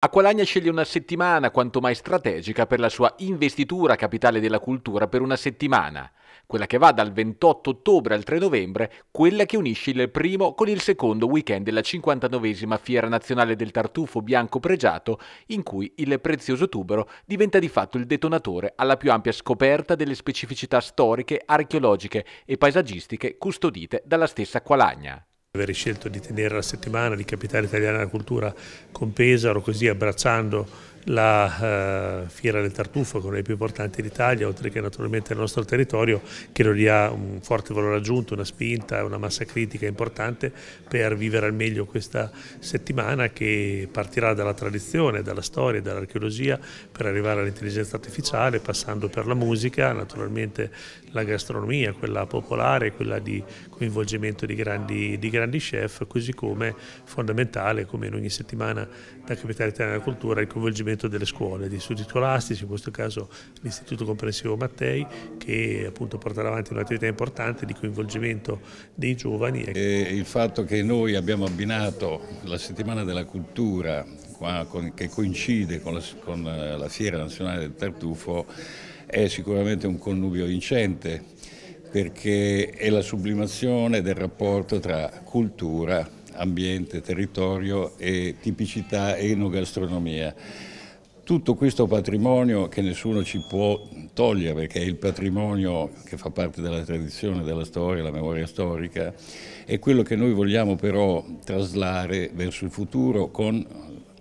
Aqualagna sceglie una settimana quanto mai strategica per la sua investitura capitale della cultura per una settimana, quella che va dal 28 ottobre al 3 novembre, quella che unisce il primo con il secondo weekend della 59esima Fiera Nazionale del Tartufo Bianco Pregiato, in cui il prezioso tubero diventa di fatto il detonatore alla più ampia scoperta delle specificità storiche, archeologiche e paesaggistiche custodite dalla stessa Aqualagna aver scelto di tenere la settimana di Capitale Italiana della Cultura con Pesaro, così abbracciando la eh, fiera del tartufo, che è una delle più importanti d'Italia, oltre che naturalmente il nostro territorio, che gli ha un forte valore aggiunto, una spinta, una massa critica importante per vivere al meglio questa settimana che partirà dalla tradizione, dalla storia, dall'archeologia, per arrivare all'intelligenza artificiale, passando per la musica, naturalmente la gastronomia, quella popolare, quella di coinvolgimento di grandi, di grandi chef, così come fondamentale, come in ogni settimana da Capitale Italiana della Cultura, il coinvolgimento funzionamento delle scuole, degli istituti scolastici, in questo caso l'Istituto Comprensivo Mattei, che appunto porterà avanti un'attività importante di coinvolgimento dei giovani. E il fatto che noi abbiamo abbinato la settimana della cultura che coincide con la, eh, Fiera Nazionale del Tartufo è sicuramente un connubio vincente perché è la sublimazione del rapporto tra cultura ambiente, territorio e tipicità e enogastronomia tutto questo patrimonio che nessuno ci può togliere, perché è il patrimonio che fa parte della tradizione, della storia, della memoria storica, è quello che noi vogliamo però traslare verso il futuro con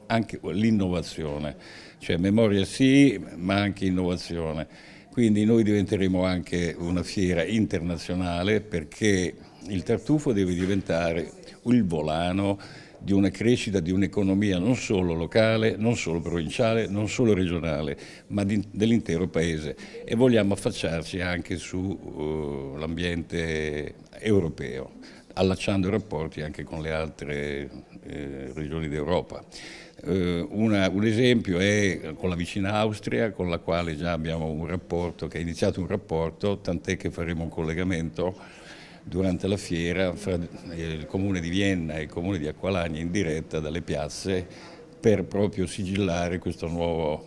anche l'innovazione, cioè memoria sì, ma anche innovazione. Quindi noi diventeremo anche una fiera internazionale perché il tartufo deve diventare il volano di una crescita di un'economia non solo locale, non solo provinciale, non solo regionale, ma dell'intero Paese e vogliamo affacciarci anche sull'ambiente eh, uh, europeo, allacciando i rapporti anche con le altre eh, regioni d'Europa. Eh, un esempio è con la vicina Austria, con la quale già abbiamo un rapporto, che è iniziato un rapporto, tant'è che faremo un collegamento durante la fiera fra il comune di Vienna e il comune di Acqualagna in diretta dalle piazze per proprio sigillare questo nuovo,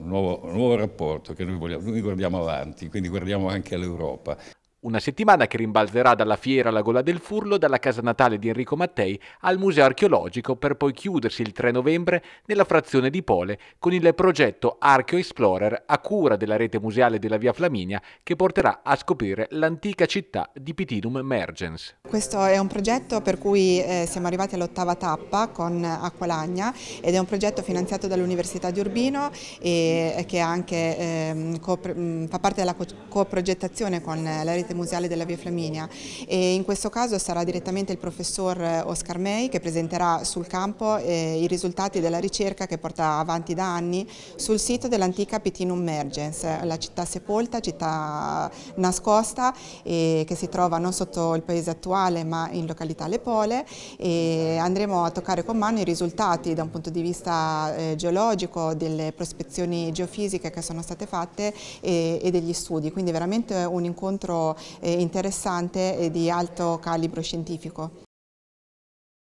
nuovo, nuovo rapporto che noi vogliamo. Noi guardiamo avanti, quindi guardiamo anche all'Europa. Una settimana che rimbalzerà dalla fiera alla Gola del Furlo, dalla casa natale di Enrico Mattei al museo archeologico per poi chiudersi il 3 novembre nella frazione di Pole con il progetto Archeo Explorer a cura della rete museale della Via Flaminia che porterà a scoprire l'antica città di Pitinum Mergens. Questo è un progetto per cui eh, siamo arrivati all'ottava tappa con Acqualagna ed è un progetto finanziato dall'Università di Urbino e eh, che anche, ehm, mm, fa parte della coprogettazione con eh, la rete sede museale della Via Flaminia e in questo caso sarà direttamente il professor eh, Oscar May che presenterà sul campo eh, i risultati della ricerca che porta avanti da anni sul sito dell'antica Pitinum Mergens, la città sepolta, città nascosta eh, che si trova non sotto il paese attuale ma in località Le Pole e andremo a toccare con mano i risultati da un punto di vista eh, geologico delle prospezioni geofisiche che sono state fatte e, eh, e degli studi, quindi veramente un incontro eh, interessante e di alto calibro scientifico.